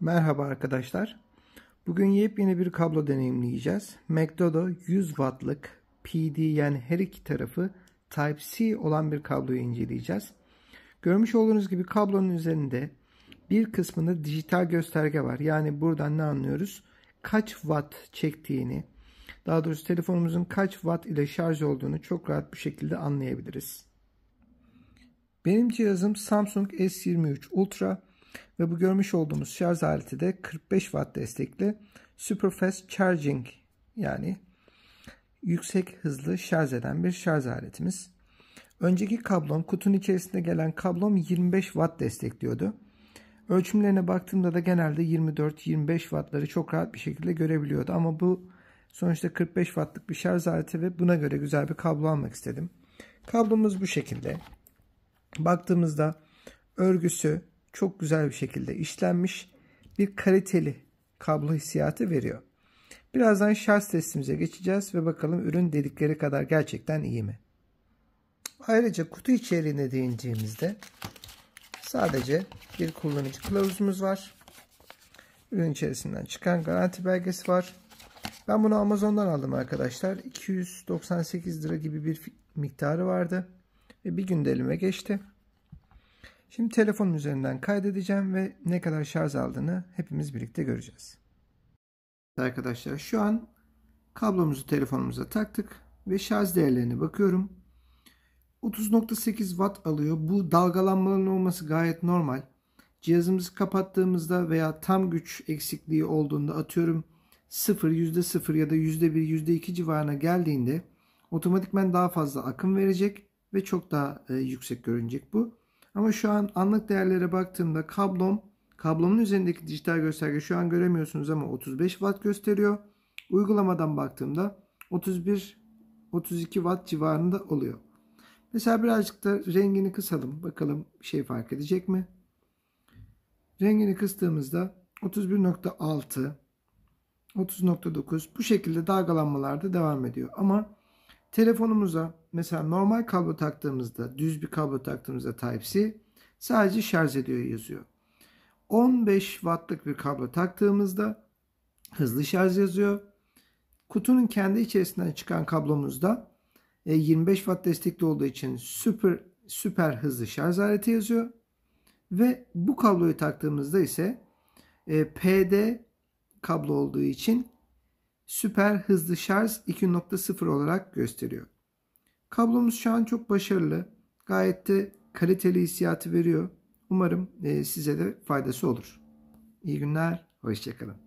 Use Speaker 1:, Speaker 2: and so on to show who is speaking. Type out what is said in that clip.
Speaker 1: Merhaba arkadaşlar. Bugün yepyeni bir kablo deneyimleyeceğiz. McDodo 100 wattlık PD yani her iki tarafı Type-C olan bir kabloyu inceleyeceğiz. Görmüş olduğunuz gibi kablonun üzerinde bir kısmında dijital gösterge var. Yani buradan ne anlıyoruz? Kaç watt çektiğini, daha doğrusu telefonumuzun kaç watt ile şarj olduğunu çok rahat bir şekilde anlayabiliriz. Benim cihazım Samsung S23 Ultra ve bu görmüş olduğumuz şarj aleti de 45 watt destekli Superfast Charging yani yüksek hızlı şarj eden bir şarj aletimiz. Önceki kablom kutunun içerisinde gelen kablom 25 watt destekliyordu. Ölçümlerine baktığımda da genelde 24-25 wattları çok rahat bir şekilde görebiliyordu. Ama bu sonuçta 45 wattlık bir şarj aleti ve buna göre güzel bir kablo almak istedim. Kablomuz bu şekilde. Baktığımızda örgüsü çok güzel bir şekilde işlenmiş bir kaliteli kablo hissiyatı veriyor. Birazdan şarj testimize geçeceğiz ve bakalım ürün dedikleri kadar gerçekten iyi mi? Ayrıca kutu içeriğine değindiğimizde sadece bir kullanıcı kılavuzumuz var. Ürün içerisinden çıkan garanti belgesi var. Ben bunu Amazon'dan aldım arkadaşlar. 298 lira gibi bir miktarı vardı. Ve bir günde elime geçti. Şimdi telefonun üzerinden kaydedeceğim ve ne kadar şarj aldığını hepimiz birlikte göreceğiz. Arkadaşlar şu an kablomuzu telefonumuza taktık ve şarj değerlerine bakıyorum. 30.8 watt alıyor. Bu dalgalanmaların olması gayet normal. Cihazımızı kapattığımızda veya tam güç eksikliği olduğunda atıyorum 0, %0 ya da %1, %2 civarına geldiğinde otomatikmen daha fazla akım verecek ve çok daha e, yüksek görünecek bu. Ama şu an anlık değerlere baktığımda kablom kablomun üzerindeki dijital gösterge şu an göremiyorsunuz ama 35 watt gösteriyor. Uygulamadan baktığımda 31 32 watt civarında oluyor. Mesela birazcık da rengini kısalım. Bakalım şey fark edecek mi? Rengini kıstığımızda 31.6 30.9 bu şekilde dalgalanmalar da devam ediyor. Ama telefonumuza mesela normal kablo taktığımızda düz bir kablo taktığımızda Type-C sadece şarj ediyor yazıyor. 15 wattlık bir kablo taktığımızda hızlı şarj yazıyor. Kutunun kendi içerisinden çıkan kablomuzda 25 e, watt destekli olduğu için süper süper hızlı şarj aleti yazıyor. Ve bu kabloyu taktığımızda ise e, PD kablo olduğu için süper hızlı şarj 2.0 olarak gösteriyor. Kablomuz şu an çok başarılı. Gayet de kaliteli hissiyatı veriyor. Umarım e, size de faydası olur. İyi günler, hoşçakalın.